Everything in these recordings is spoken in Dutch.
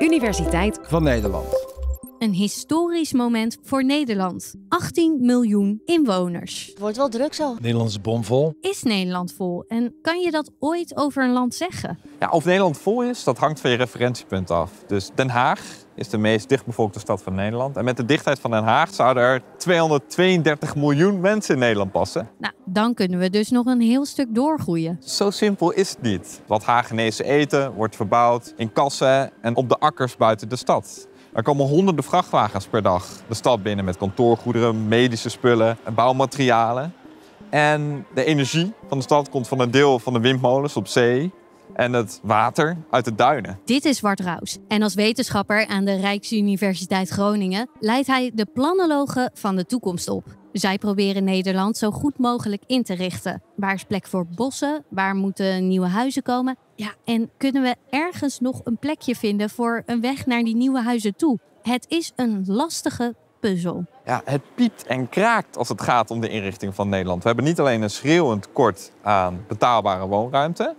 Universiteit van Nederland een historisch moment voor Nederland. 18 miljoen inwoners. Het wordt wel druk zo. Nederlandse bomvol. Is Nederland vol? En kan je dat ooit over een land zeggen? Ja, of Nederland vol is, dat hangt van je referentiepunt af. Dus Den Haag is de meest dichtbevolkte stad van Nederland. En met de dichtheid van Den Haag zouden er 232 miljoen mensen in Nederland passen. Nou, dan kunnen we dus nog een heel stuk doorgroeien. Zo simpel is het niet. Wat Hagenese eten wordt verbouwd in kassen en op de akkers buiten de stad. Er komen honderden vrachtwagens per dag de stad binnen met kantoorgoederen, medische spullen en bouwmaterialen. En de energie van de stad komt van een deel van de windmolens op zee en het water uit de duinen. Dit is Wart Raus. En als wetenschapper aan de Rijksuniversiteit Groningen leidt hij de planologen van de toekomst op. Zij proberen Nederland zo goed mogelijk in te richten. Waar is plek voor bossen? Waar moeten nieuwe huizen komen? Ja, en kunnen we ergens nog een plekje vinden voor een weg naar die nieuwe huizen toe? Het is een lastige puzzel. Ja, het piept en kraakt als het gaat om de inrichting van Nederland. We hebben niet alleen een schreeuwend tekort aan betaalbare woonruimte.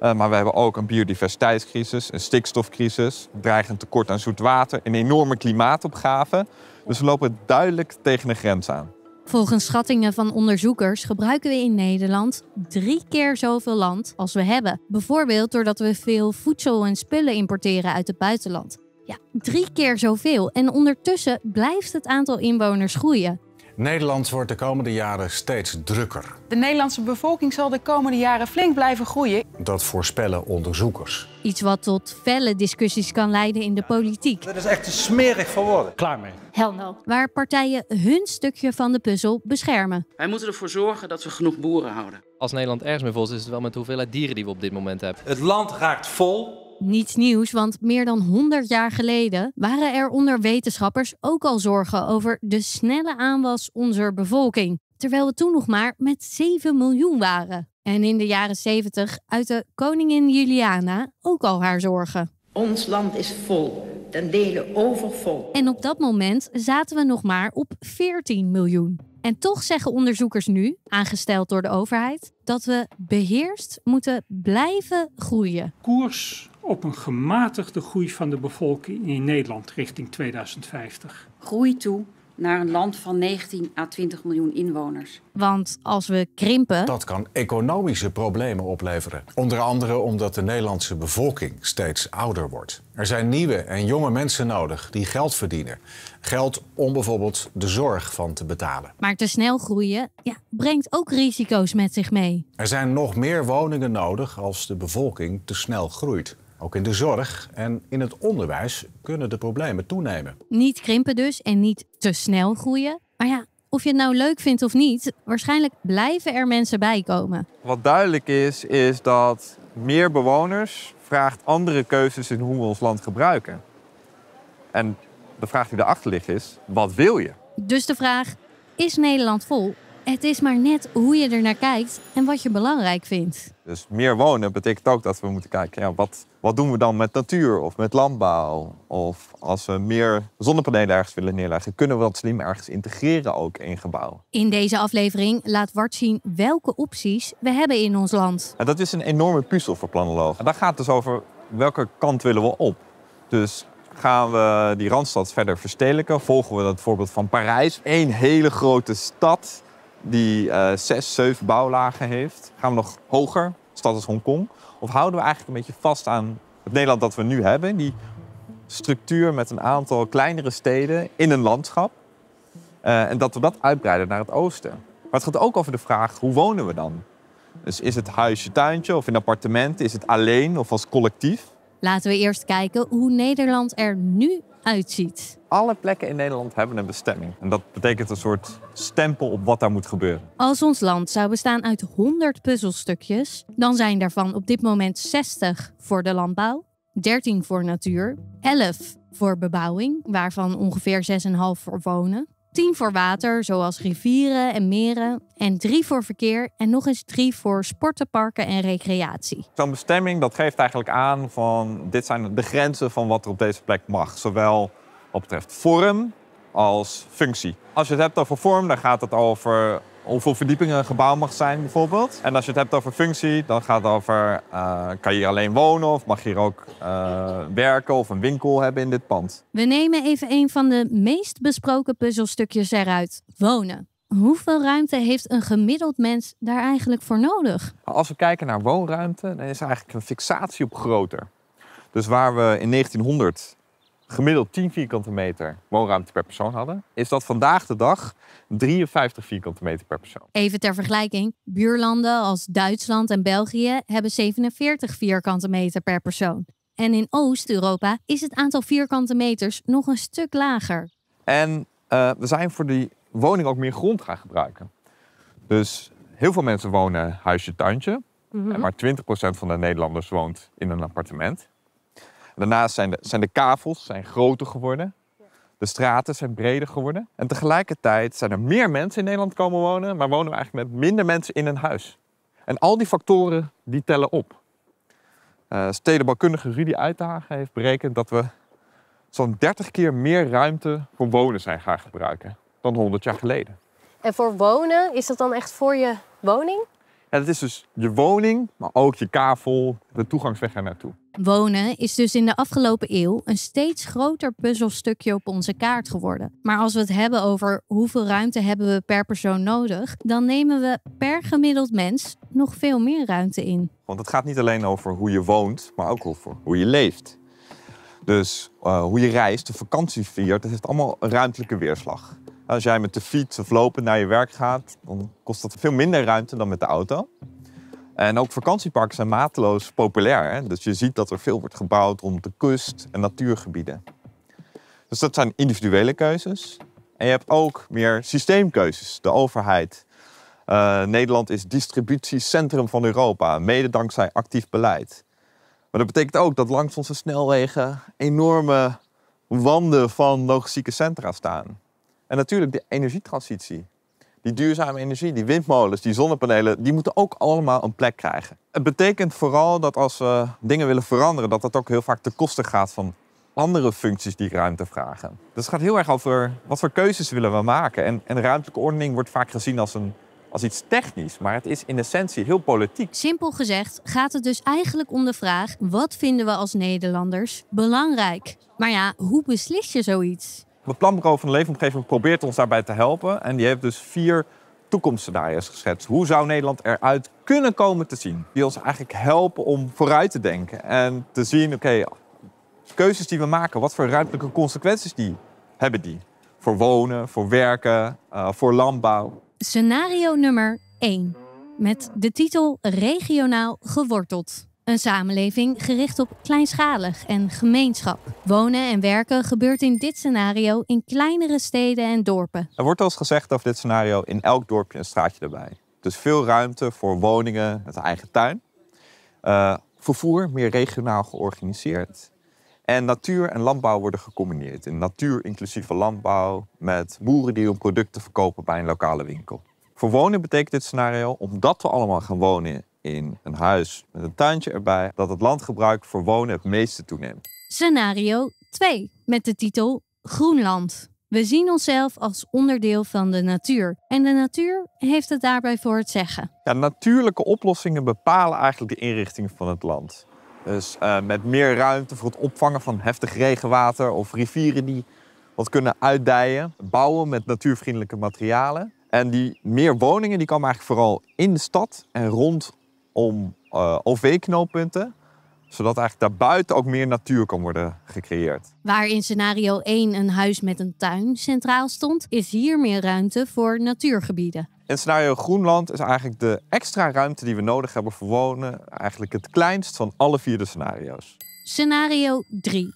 Eh, maar we hebben ook een biodiversiteitscrisis, een stikstofcrisis, dreigend tekort aan zoet water, een enorme klimaatopgave. Dus we lopen duidelijk tegen de grens aan. Volgens schattingen van onderzoekers gebruiken we in Nederland drie keer zoveel land als we hebben. Bijvoorbeeld doordat we veel voedsel en spullen importeren uit het buitenland. Ja, drie keer zoveel. En ondertussen blijft het aantal inwoners groeien. Nederland wordt de komende jaren steeds drukker. De Nederlandse bevolking zal de komende jaren flink blijven groeien. Dat voorspellen onderzoekers. Iets wat tot felle discussies kan leiden in de politiek. Dat is echt smerig voor woorden. Klaar mee. Hell no. Waar partijen hun stukje van de puzzel beschermen. Wij moeten ervoor zorgen dat we genoeg boeren houden. Als Nederland ergens mee vol is, is het wel met hoeveelheid dieren die we op dit moment hebben. Het land raakt vol niets nieuws, want meer dan 100 jaar geleden waren er onder wetenschappers ook al zorgen over de snelle aanwas onze bevolking, terwijl we toen nog maar met 7 miljoen waren. En in de jaren 70 uitte koningin Juliana ook al haar zorgen. Ons land is vol, ten dele overvol. En op dat moment zaten we nog maar op 14 miljoen. En toch zeggen onderzoekers nu, aangesteld door de overheid, dat we beheerst moeten blijven groeien. Koers op een gematigde groei van de bevolking in Nederland richting 2050. Groei toe naar een land van 19 à 20 miljoen inwoners. Want als we krimpen. Dat kan economische problemen opleveren. Onder andere omdat de Nederlandse bevolking steeds ouder wordt. Er zijn nieuwe en jonge mensen nodig die geld verdienen. Geld om bijvoorbeeld de zorg van te betalen. Maar te snel groeien ja, brengt ook risico's met zich mee. Er zijn nog meer woningen nodig als de bevolking te snel groeit. Ook in de zorg en in het onderwijs kunnen de problemen toenemen. Niet krimpen dus en niet te snel groeien. Maar ja, of je het nou leuk vindt of niet, waarschijnlijk blijven er mensen bij komen. Wat duidelijk is, is dat meer bewoners vraagt andere keuzes in hoe we ons land gebruiken. En de vraag die daarachter ligt is, wat wil je? Dus de vraag, is Nederland vol het is maar net hoe je er naar kijkt en wat je belangrijk vindt. Dus meer wonen betekent ook dat we moeten kijken, ja, wat, wat doen we dan met natuur of met landbouw? Of als we meer zonnepanelen ergens willen neerleggen, kunnen we dat slim ergens integreren ook in gebouw? In deze aflevering laat Wart zien welke opties we hebben in ons land. En dat is een enorme puzzel voor planologen. En daar gaat dus over welke kant willen we op. Dus gaan we die Randstad verder verstedelijken? Volgen we dat voorbeeld van Parijs? één hele grote stad die eh, zes, zeven bouwlagen heeft? Gaan we nog hoger, stad als Hongkong? Of houden we eigenlijk een beetje vast aan het Nederland dat we nu hebben? Die structuur met een aantal kleinere steden in een landschap. Eh, en dat we dat uitbreiden naar het oosten. Maar het gaat ook over de vraag, hoe wonen we dan? Dus is het huisje, tuintje of een appartement? Is het alleen of als collectief? Laten we eerst kijken hoe Nederland er nu uitziet. Alle plekken in Nederland hebben een bestemming. En dat betekent een soort stempel op wat daar moet gebeuren. Als ons land zou bestaan uit 100 puzzelstukjes, dan zijn daarvan op dit moment 60 voor de landbouw, 13 voor natuur, 11 voor bebouwing, waarvan ongeveer 6,5 voor wonen, 10 voor water, zoals rivieren en meren. En 3 voor verkeer en nog eens 3 voor sporten, parken en recreatie. Zo'n bestemming dat geeft eigenlijk aan van dit zijn de grenzen van wat er op deze plek mag. Zowel wat betreft vorm als functie. Als je het hebt over vorm, dan gaat het over hoeveel verdiepingen een gebouw mag zijn bijvoorbeeld. En als je het hebt over functie, dan gaat het over eh, kan je hier alleen wonen of mag je hier ook eh, werken of een winkel hebben in dit pand. We nemen even een van de meest besproken puzzelstukjes eruit, wonen. Hoeveel ruimte heeft een gemiddeld mens daar eigenlijk voor nodig? Als we kijken naar woonruimte, dan is er eigenlijk een fixatie op groter. Dus waar we in 1900 gemiddeld 10 vierkante meter woonruimte per persoon hadden, is dat vandaag de dag 53 vierkante meter per persoon. Even ter vergelijking, buurlanden als Duitsland en België hebben 47 vierkante meter per persoon. En in Oost-Europa is het aantal vierkante meters nog een stuk lager. En eh, we zijn voor die woning ook meer grond gaan gebruiken. Dus heel veel mensen wonen huisje-tuintje. Mhm. Maar 20% van de Nederlanders woont in een appartement. Daarnaast zijn de, zijn de kavels zijn groter geworden. De straten zijn breder geworden. En tegelijkertijd zijn er meer mensen in Nederland komen wonen, maar wonen we eigenlijk met minder mensen in een huis. En al die factoren die tellen op. Uh, stedenbouwkundige Rudy Uithagen heeft berekend dat we zo'n 30 keer meer ruimte voor wonen zijn gaan gebruiken dan 100 jaar geleden. En voor wonen, is dat dan echt voor je woning? Ja, dat is dus je woning, maar ook je kavel, de toegangsweg er naartoe. Wonen is dus in de afgelopen eeuw een steeds groter puzzelstukje op onze kaart geworden. Maar als we het hebben over hoeveel ruimte hebben we per persoon nodig, dan nemen we per gemiddeld mens nog veel meer ruimte in. Want het gaat niet alleen over hoe je woont, maar ook over hoe je leeft. Dus eh, hoe je reist, de vakantie viert, dat heeft allemaal een ruimtelijke weerslag. Als jij met de fiets of lopen naar je werk gaat, dan kost dat veel minder ruimte dan met de auto. En ook vakantieparken zijn mateloos populair. Hè? Dus je ziet dat er veel wordt gebouwd rond de kust en natuurgebieden. Dus dat zijn individuele keuzes. En je hebt ook meer systeemkeuzes, de overheid. Eh, Nederland is distributiecentrum van Europa, mede dankzij actief beleid. Maar dat betekent ook dat langs onze snelwegen enorme wanden van logistieke centra staan. En natuurlijk de energietransitie die duurzame energie, die windmolens, die zonnepanelen, die moeten ook allemaal een plek krijgen. Het betekent vooral dat als we dingen willen veranderen, dat dat ook heel vaak ten koste gaat van andere functies die ruimte vragen. Dus het gaat heel erg over wat voor keuzes willen we maken. En, en ruimtelijke ordening wordt vaak gezien als, een, als iets technisch, maar het is in essentie heel politiek. Simpel gezegd gaat het dus eigenlijk om de vraag: wat vinden we als Nederlanders belangrijk? Maar ja, hoe beslis je zoiets? Het Planbureau van de Leefomgeving probeert ons daarbij te helpen. En die heeft dus vier toekomstscenario's geschetst. Hoe zou Nederland eruit kunnen komen te zien? Die ons eigenlijk helpen om vooruit te denken. En te zien, oké, okay, keuzes die we maken, wat voor ruimtelijke consequenties die hebben die? Voor wonen, voor werken, eh, voor landbouw. Scenario nummer 1. Met de titel Regionaal geworteld. Een samenleving gericht op kleinschalig en gemeenschap. Wonen en werken gebeurt in dit scenario in kleinere steden en dorpen. Er wordt als gezegd over dit scenario in elk dorpje een straatje erbij. Dus veel ruimte voor woningen met een eigen tuin. Eh, vervoer meer regionaal georganiseerd. En natuur en landbouw worden gecombineerd. In natuur-inclusieve landbouw met boeren die hun producten verkopen bij een lokale winkel. Voor wonen betekent dit scenario, omdat we allemaal gaan wonen in een huis met een tuintje erbij, dat het landgebruik voor wonen het meeste toeneemt. Scenario 2 met de titel Groenland. We zien onszelf als onderdeel van de natuur en de natuur heeft het daarbij voor het zeggen. Ja, natuurlijke oplossingen bepalen eigenlijk de inrichting van het land. Dus eh, met meer ruimte voor het opvangen van heftig regenwater of rivieren die wat kunnen uitdijen, bouwen met natuurvriendelijke materialen. En die meer woningen die komen eigenlijk vooral in de stad en rond om eh, OV-knooppunten zodat eigenlijk daarbuiten ook meer natuur kan worden gecreëerd. Waar in scenario 1 een huis met een tuin centraal stond, is hier meer ruimte voor natuurgebieden. In scenario Groenland is eigenlijk de extra ruimte die we nodig hebben voor wonen eigenlijk het kleinst van alle vier de scenario's. Scenario 3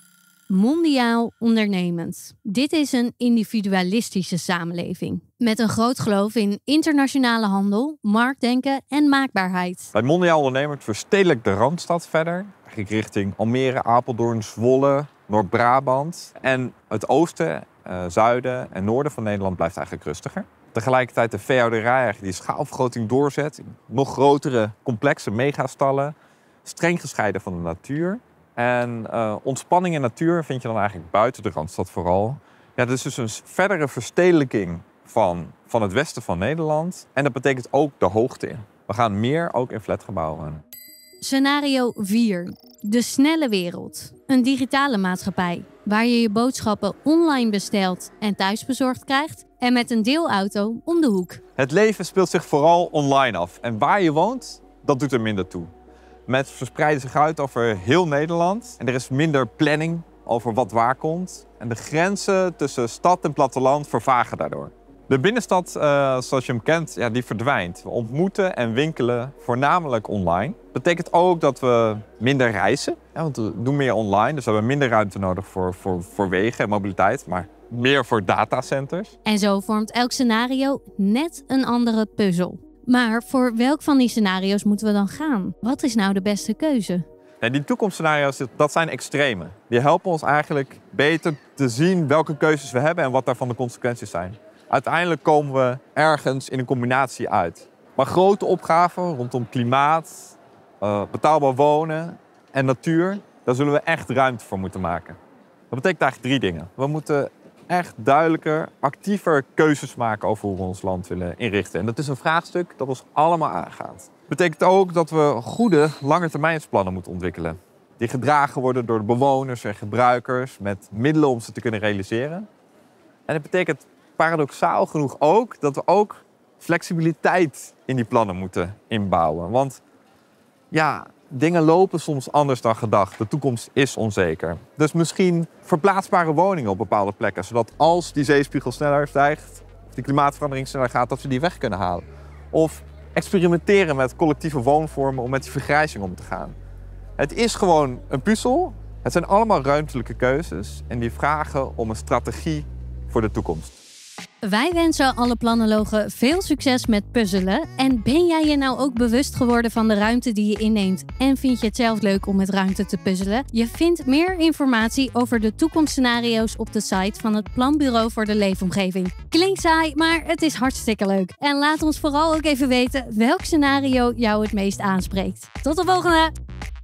mondiaal ondernemend. Dit is een individualistische samenleving. Met een groot geloof in internationale handel, marktdenken en maakbaarheid. Bij Mondiaal Ondernemend verstedelijk de Randstad verder. richting Almere, Apeldoorn, Zwolle, Noord-Brabant. En het oosten, eh, zuiden en noorden van Nederland blijft eigenlijk rustiger. Tegelijkertijd de veehouderij die schaalvergroting doorzet. Nog grotere, complexe megastallen. Streng gescheiden van de natuur. En eh, ontspanning in natuur vind je dan eigenlijk buiten de Randstad vooral. Ja, dat dus is dus een verdere verstedelijking van, van het westen van Nederland. En dat betekent ook de hoogte in. We gaan meer ook in flatgebouwen. Scenario 4. De snelle wereld. Een digitale maatschappij waar je je boodschappen online bestelt en thuisbezorgd krijgt en met een deelauto om de hoek. Het leven speelt zich vooral online af en waar je woont, dat doet er minder toe. Met verspreiden zich uit over heel Nederland en er is minder planning over wat waar komt. En de grenzen tussen stad en platteland vervagen daardoor. De binnenstad, eh, zoals je hem kent, ja, die verdwijnt. We ontmoeten en winkelen voornamelijk online. Betekent ook dat we minder reizen, want we doen meer online. Dus we hebben minder ruimte nodig voor, voor, voor wegen en mobiliteit, maar meer voor datacenters. En zo vormt elk scenario net een andere puzzel. Maar voor welk van die scenario's moeten we dan gaan? Wat is nou de beste keuze? Nou, die toekomstscenario's, dat zijn extreme. Die helpen ons eigenlijk beter te zien welke keuzes we hebben en wat daarvan de consequenties zijn. Uiteindelijk komen we ergens in een combinatie uit. Maar grote opgaven rondom klimaat, eh, betaalbaar wonen en natuur, daar zullen we echt ruimte voor moeten maken. Dat betekent eigenlijk drie dingen. We moeten echt duidelijker, actiever keuzes maken over hoe we ons land willen inrichten. En dat is een vraagstuk dat ons allemaal aangaat. Betekent ook dat we goede langetermijnsplannen moeten ontwikkelen. Die gedragen worden door de bewoners en gebruikers met middelen om ze te kunnen realiseren. En het betekent paradoxaal genoeg ook dat we ook flexibiliteit in die plannen moeten inbouwen. Want ja, dingen lopen soms anders dan gedacht. De toekomst is onzeker. Dus misschien verplaatsbare woningen op bepaalde plekken, zodat als die zeespiegel sneller stijgt, of die klimaatverandering sneller gaat, dat we die weg kunnen halen. Of experimenteren met collectieve woonvormen om met die vergrijzing om te gaan. Het is gewoon een puzzel. Het zijn allemaal ruimtelijke keuzes en die vragen om een strategie voor de toekomst. Wij wensen alle planologen veel succes met puzzelen. En ben jij je nou ook bewust geworden van de ruimte die je inneemt? En vind je het zelf leuk om met ruimte te puzzelen? Je vindt meer informatie over de toekomstscenario's op de site van het Planbureau voor de Leefomgeving. Klinkt saai, maar het is hartstikke leuk. En laat ons vooral ook even weten welk scenario jou het meest aanspreekt. Tot de volgende!